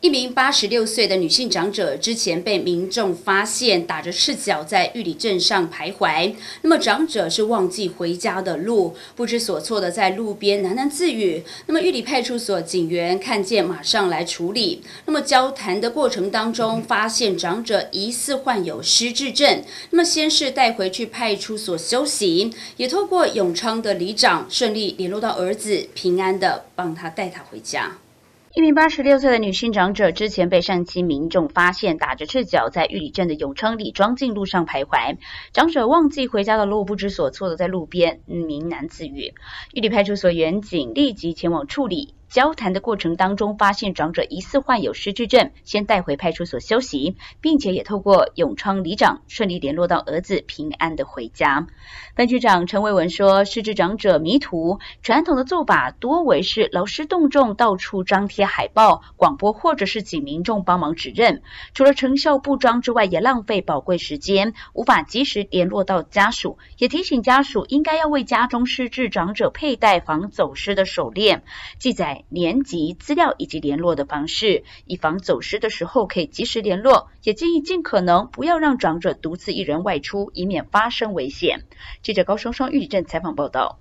一名八十六岁的女性长者之前被民众发现打着赤脚在玉里镇上徘徊，那么长者是忘记回家的路，不知所措的在路边喃喃自语。那么玉里派出所警员看见马上来处理。那么交谈的过程当中，发现长者疑似患有失智症，那么先是带回去派出所休息，也透过永昌的里长顺利联络到儿子，平安的帮他带他回家。一名八十六岁的女性长者之前被上期民众发现，打着赤脚在玉里镇的永昌里庄境路上徘徊，长者忘记回家的路，不知所措的在路边喃喃自语。玉里派出所员警立即前往处理。交谈的过程当中，发现长者疑似患有失智症，先带回派出所休息，并且也透过永昌里长顺利联络到儿子，平安的回家。分局长陈伟文说，失智长者迷途，传统的做法多为是劳师动众，到处张贴海报、广播，或者是请民众帮忙指认。除了成效不彰之外，也浪费宝贵时间，无法及时联络到家属。也提醒家属，应该要为家中失智长者佩戴防走失的手链。记载。年级资料以及联络的方式，以防走失的时候可以及时联络。也建议尽可能不要让长者独自一人外出，以免发生危险。记者高双双玉井采访报道。